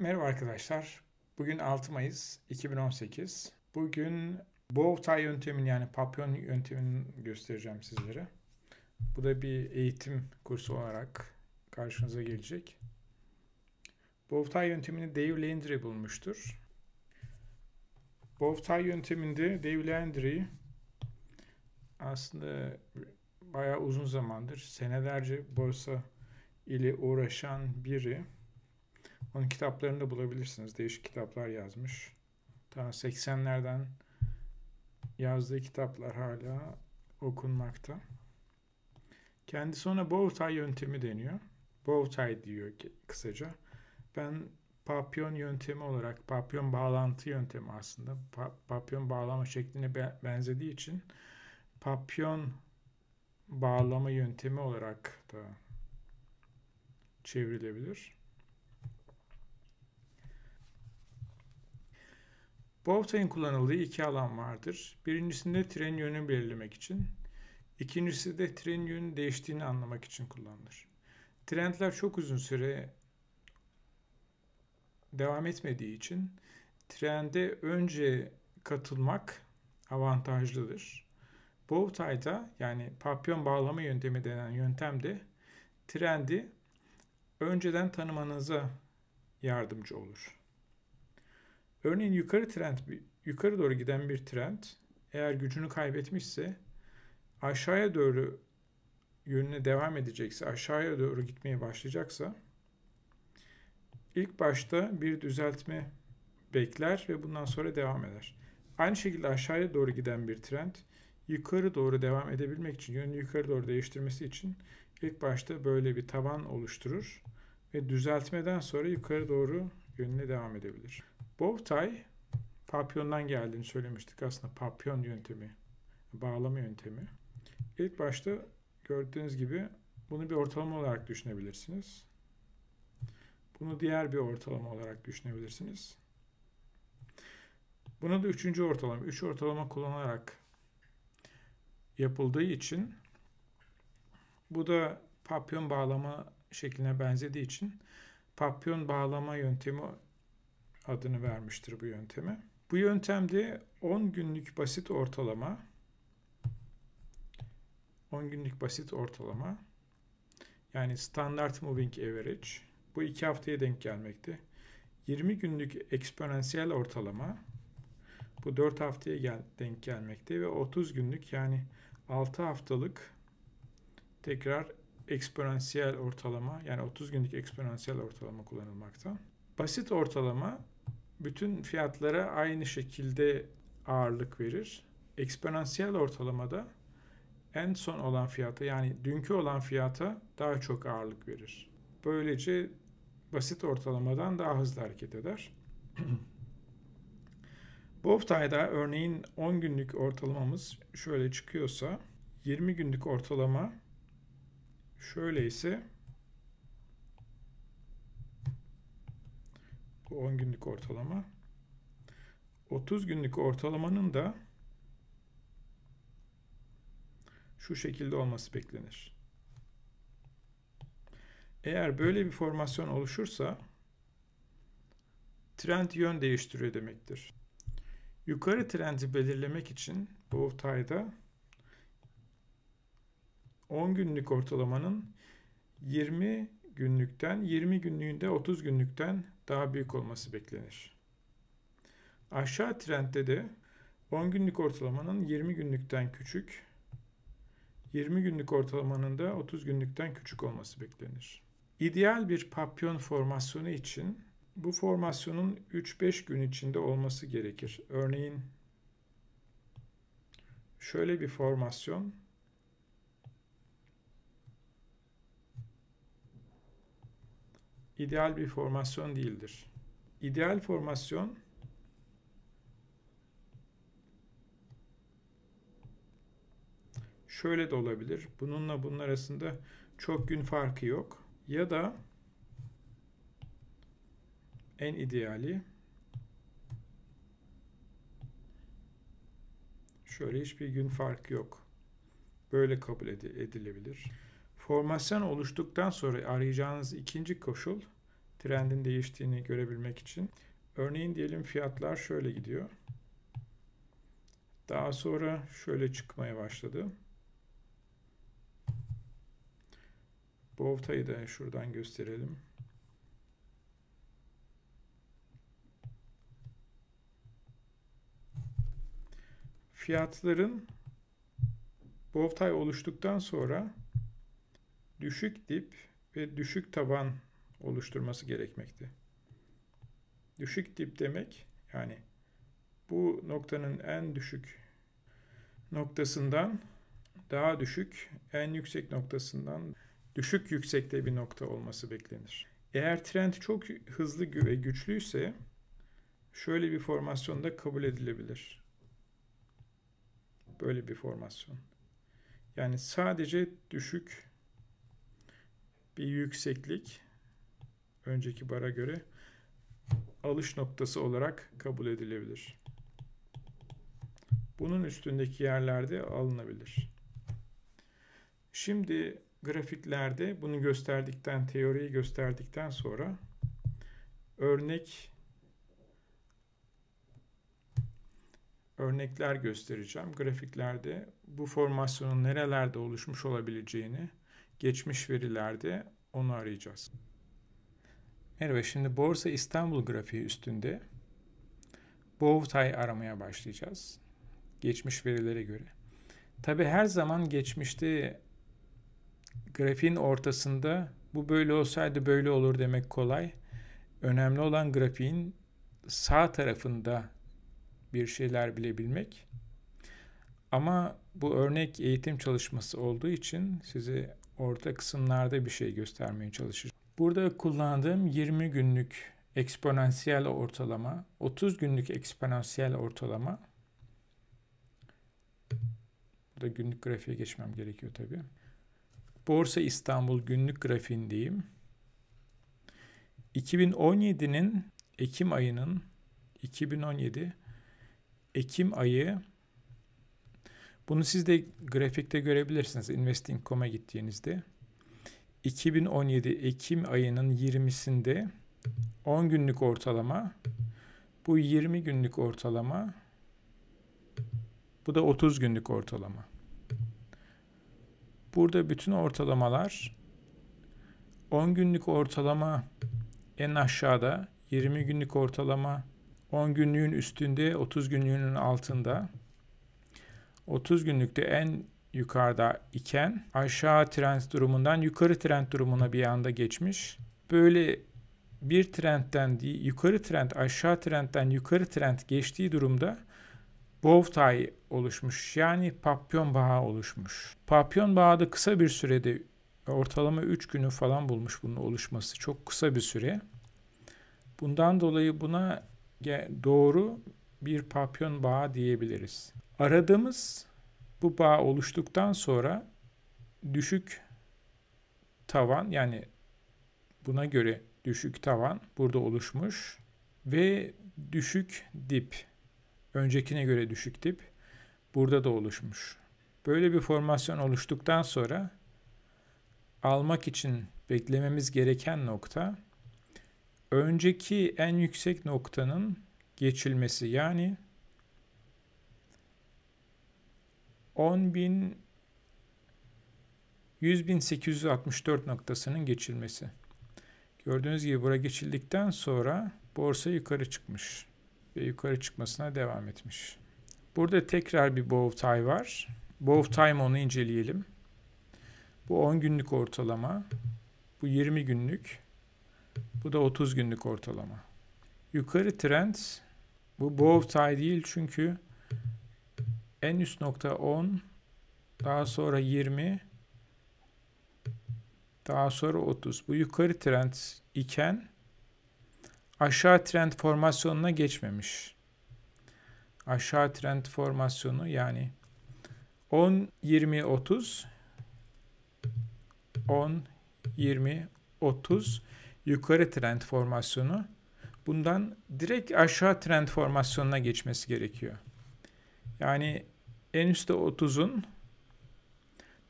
Merhaba arkadaşlar. Bugün 6 Mayıs 2018. Bugün Bowtie yöntemini yani papyon yöntemini göstereceğim sizlere. Bu da bir eğitim kursu olarak karşınıza gelecek. Bowtie yöntemini Dave Landry bulmuştur. Bowtie yönteminde Dave Landry aslında bayağı uzun zamandır senelerce borsa ile uğraşan biri onun kitaplarını da bulabilirsiniz. Değişik kitaplar yazmış. Ta 80'lerden yazdığı kitaplar hala okunmakta. Kendisi ona Bowtie yöntemi deniyor. Bowtie diyor ki, kısaca. Ben papyon yöntemi olarak, papyon bağlantı yöntemi aslında. Pa papyon bağlama şekline benzediği için papyon bağlama yöntemi olarak da çevrilebilir. Bowtie'in kullanıldığı iki alan vardır. Birincisinde tren yönünü belirlemek için, ikincisi de tren yönünün değiştiğini anlamak için kullanılır. Trendler çok uzun süre devam etmediği için trende önce katılmak avantajlıdır. Bowtie'da yani papyon bağlama yöntemi denen yöntemde trendi önceden tanımanıza yardımcı olur. Örneğin yukarı trend yukarı doğru giden bir trend eğer gücünü kaybetmişse aşağıya doğru yönüne devam edecekse, aşağıya doğru gitmeye başlayacaksa ilk başta bir düzeltme bekler ve bundan sonra devam eder. Aynı şekilde aşağıya doğru giden bir trend yukarı doğru devam edebilmek için, yönünü yukarı doğru değiştirmesi için ilk başta böyle bir taban oluşturur ve düzeltmeden sonra yukarı doğru yönüne devam edebilir. Bovtay, papyondan geldiğini söylemiştik aslında papyon yöntemi, bağlama yöntemi. İlk başta gördüğünüz gibi bunu bir ortalama olarak düşünebilirsiniz. Bunu diğer bir ortalama olarak düşünebilirsiniz. Buna da üçüncü ortalama, üç ortalama kullanarak yapıldığı için bu da papyon bağlama şekline benzediği için papyon bağlama yöntemi adını vermiştir bu yönteme. Bu yöntemde 10 günlük basit ortalama 10 günlük basit ortalama yani standard moving average bu 2 haftaya denk gelmekte. 20 günlük eksponansiyel ortalama bu 4 haftaya gel denk gelmekte ve 30 günlük yani 6 haftalık tekrar eksponansiyel ortalama yani 30 günlük eksponansiyel ortalama kullanılmakta. Basit ortalama bütün fiyatlara aynı şekilde ağırlık verir. Eksponansiyel ortalamada en son olan fiyata yani dünkü olan fiyata daha çok ağırlık verir. Böylece basit ortalamadan daha hızlı hareket eder. Bu haftayda örneğin 10 günlük ortalamamız şöyle çıkıyorsa 20 günlük ortalama şöyle ise 10 günlük ortalama. 30 günlük ortalamanın da şu şekilde olması beklenir. Eğer böyle bir formasyon oluşursa trend yön değiştiriyor demektir. Yukarı trendi belirlemek için bu Bowtie'da 10 günlük ortalamanın 20 günlükten 20 günlüğünde 30 günlükten daha büyük olması beklenir. Aşağı trendde de 10 günlük ortalamanın 20 günlükten küçük, 20 günlük ortalamanın da 30 günlükten küçük olması beklenir. İdeal bir papyon formasyonu için bu formasyonun 3-5 gün içinde olması gerekir. Örneğin şöyle bir formasyon ideal bir formasyon değildir. İdeal formasyon şöyle de olabilir. Bununla bunun arasında çok gün farkı yok. Ya da en ideali şöyle hiçbir gün farkı yok. Böyle kabul edilebilir. Formasyon oluştuktan sonra arayacağınız ikinci koşul trendin değiştiğini görebilmek için. Örneğin diyelim fiyatlar şöyle gidiyor. Daha sonra şöyle çıkmaya başladı. Bovta'yı da şuradan gösterelim. Fiyatların Bovtay oluştuktan sonra düşük dip ve düşük taban oluşturması gerekmekte. Düşük dip demek yani bu noktanın en düşük noktasından daha düşük, en yüksek noktasından düşük yüksekte bir nokta olması beklenir. Eğer trend çok hızlı ve güçlüyse şöyle bir formasyonda kabul edilebilir. Böyle bir formasyon. Yani sadece düşük bir yükseklik önceki bara göre alış noktası olarak kabul edilebilir. Bunun üstündeki yerlerde alınabilir. Şimdi grafiklerde bunu gösterdikten, teoriyi gösterdikten sonra örnek örnekler göstereceğim. Grafiklerde bu formasyonun nerelerde oluşmuş olabileceğini geçmiş verilerde onu arayacağız. Merhaba, şimdi Borsa İstanbul grafiği üstünde Boğutay aramaya başlayacağız. Geçmiş verilere göre. Tabi her zaman geçmişte grafiğin ortasında bu böyle olsaydı böyle olur demek kolay. Önemli olan grafiğin sağ tarafında bir şeyler bilebilmek. Ama bu örnek eğitim çalışması olduğu için size orta kısımlarda bir şey göstermeye çalışır. Burada kullandığım 20 günlük eksponansiyel ortalama, 30 günlük eksponansiyel ortalama. Burada günlük grafiğe geçmem gerekiyor tabii. Borsa İstanbul günlük grafiğindeyim. 2017'nin Ekim ayının 2017 Ekim ayı bunu siz de grafikte görebilirsiniz Investing.com'a gittiğinizde. 2017 Ekim ayının 20'sinde 10 günlük ortalama, bu 20 günlük ortalama, bu da 30 günlük ortalama. Burada bütün ortalamalar 10 günlük ortalama en aşağıda, 20 günlük ortalama 10 günlüğün üstünde, 30 günlüğünün altında. 30 günlükte en yukarıda iken aşağı trend durumundan yukarı trend durumuna bir anda geçmiş. Böyle bir trendden yukarı trend aşağı trendden yukarı trend geçtiği durumda bow tie oluşmuş. Yani papyon bağı oluşmuş. Papyon bağı da kısa bir sürede ortalama 3 günü falan bulmuş bunun oluşması. Çok kısa bir süre. Bundan dolayı buna doğru bir papyon bağı diyebiliriz. Aradığımız bu bağ oluştuktan sonra düşük tavan yani buna göre düşük tavan burada oluşmuş ve düşük dip öncekine göre düşük dip burada da oluşmuş. Böyle bir formasyon oluştuktan sonra almak için beklememiz gereken nokta önceki en yüksek noktanın geçilmesi yani 10 bin 864 noktasının geçilmesi. Gördüğünüz gibi bura geçildikten sonra borsa yukarı çıkmış ve yukarı çıkmasına devam etmiş. Burada tekrar bir bow tie var. Bow time onu inceleyelim. Bu 10 günlük ortalama, bu 20 günlük, bu da 30 günlük ortalama. Yukarı trend bu bow tie değil çünkü en üst nokta 10 daha sonra 20 daha sonra 30. Bu yukarı trend iken aşağı trend formasyonuna geçmemiş. Aşağı trend formasyonu yani 10 20 30 10 20 30 yukarı trend formasyonu bundan direkt aşağı trend formasyonuna geçmesi gerekiyor. Yani en üstte 30'un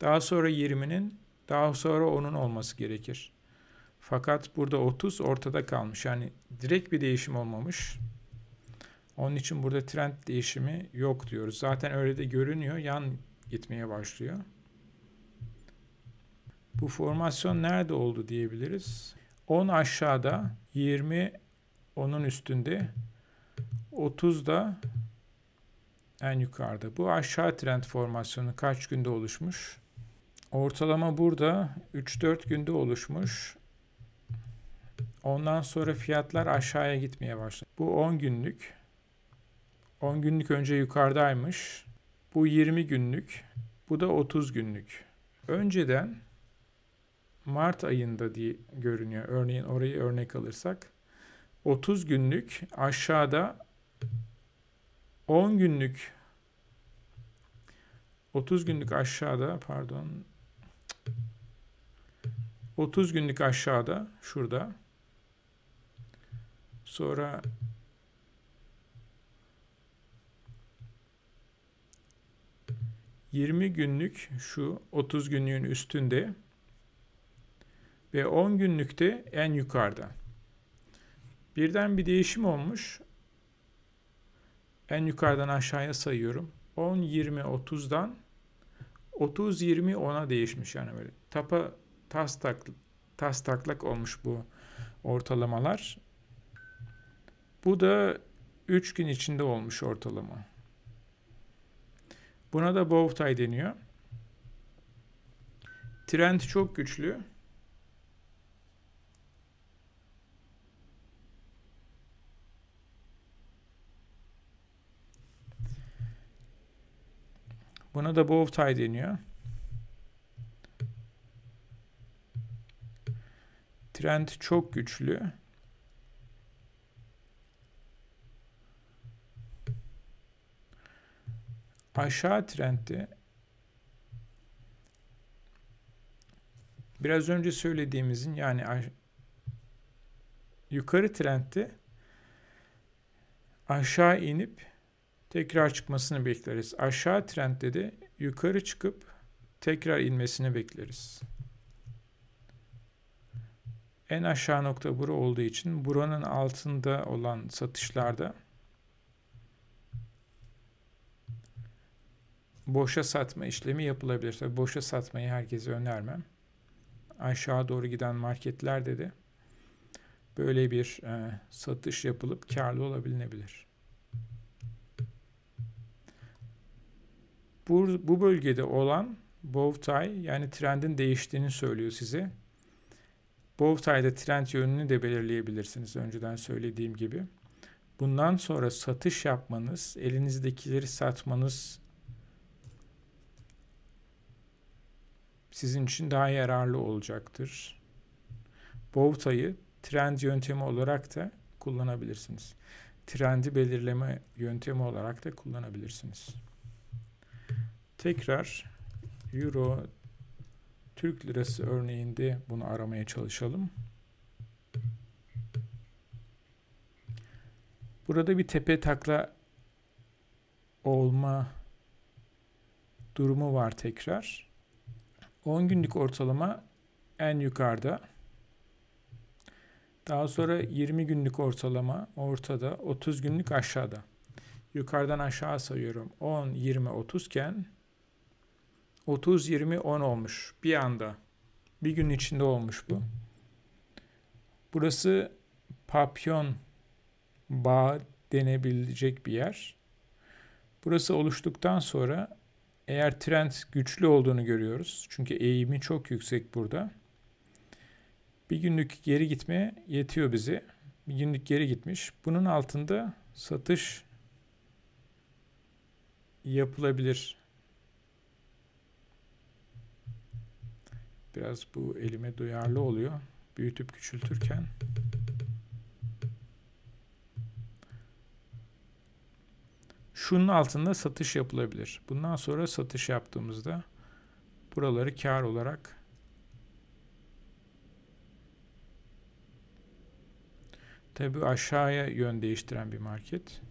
daha sonra 20'nin daha sonra 10'un olması gerekir. Fakat burada 30 ortada kalmış. Yani direkt bir değişim olmamış. Onun için burada trend değişimi yok diyoruz. Zaten öyle de görünüyor. Yan gitmeye başlıyor. Bu formasyon nerede oldu diyebiliriz. 10 aşağıda, 20 onun üstünde, 30 da en yukarıda. Bu aşağı trend formasyonu kaç günde oluşmuş? Ortalama burada 3-4 günde oluşmuş. Ondan sonra fiyatlar aşağıya gitmeye başladı. Bu 10 günlük. 10 günlük önce yukarıdaymış. Bu 20 günlük. Bu da 30 günlük. Önceden Mart ayında diye görünüyor. Örneğin orayı örnek alırsak 30 günlük aşağıda 10 günlük 30 günlük aşağıda pardon 30 günlük aşağıda şurada sonra 20 günlük şu 30 günlüğün üstünde ve 10 günlükte en yukarıda. Birden bir değişim olmuş. En yukarıdan aşağıya sayıyorum. 10, 20, 30'dan 30, 20, 10'a değişmiş yani böyle. Tapa tas, tak, tas taklak olmuş bu ortalamalar. Bu da 3 gün içinde olmuş ortalama. Buna da bow tie deniyor. Trend çok güçlü. Buna da bow tie deniyor. Trend çok güçlü. Aşağı trendi, biraz önce söylediğimizin yani yukarı trendi aşağı inip Tekrar çıkmasını bekleriz. Aşağı trendde de yukarı çıkıp tekrar inmesini bekleriz. En aşağı nokta bura olduğu için buranın altında olan satışlarda boşa satma işlemi yapılabilir. Tabii boşa satmayı herkese önermem. Aşağı doğru giden marketlerde de böyle bir e, satış yapılıp karlı olabilebilir. Bu, bu bölgede olan Bovtay, yani trendin değiştiğini söylüyor size. Bovtay'da trend yönünü de belirleyebilirsiniz önceden söylediğim gibi. Bundan sonra satış yapmanız, elinizdekileri satmanız sizin için daha yararlı olacaktır. Bovtayı trend yöntemi olarak da kullanabilirsiniz. Trendi belirleme yöntemi olarak da kullanabilirsiniz. Tekrar Euro Türk Lirası örneğinde bunu aramaya çalışalım. Burada bir tepe takla olma durumu var tekrar. 10 günlük ortalama en yukarıda. Daha sonra 20 günlük ortalama ortada, 30 günlük aşağıda. Yukarıdan aşağı sayıyorum. 10, 20, 30 iken 30 20 10 olmuş bir anda. Bir gün içinde olmuş bu. Burası papyon bağ denebilecek bir yer. Burası oluştuktan sonra eğer trend güçlü olduğunu görüyoruz. Çünkü eğimi çok yüksek burada. Bir günlük geri gitme yetiyor bizi. Bir günlük geri gitmiş. Bunun altında satış yapılabilir Biraz bu elime duyarlı oluyor. Büyütüp küçültürken. Şunun altında satış yapılabilir. Bundan sonra satış yaptığımızda buraları kar olarak tabi aşağıya yön değiştiren bir market.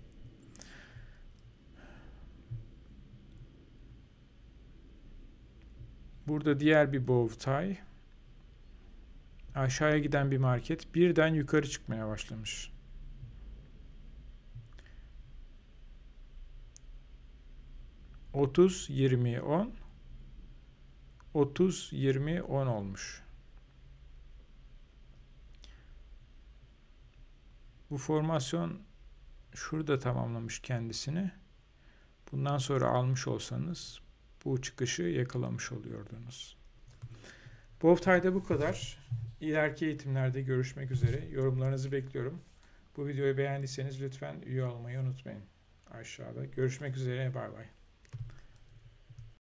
Burada diğer bir bowtie. Aşağıya giden bir market birden yukarı çıkmaya başlamış. Otuz, yirmi, on. Otuz, yirmi, on olmuş. Bu formasyon şurada tamamlamış kendisini. Bundan sonra almış olsanız bu çıkışı yakalamış oluyordunuz. Bu haftayda bu kadar. İleriki eğitimlerde görüşmek üzere. Yorumlarınızı bekliyorum. Bu videoyu beğendiyseniz lütfen üye olmayı unutmayın. Aşağıda. Görüşmek üzere. Bay bay.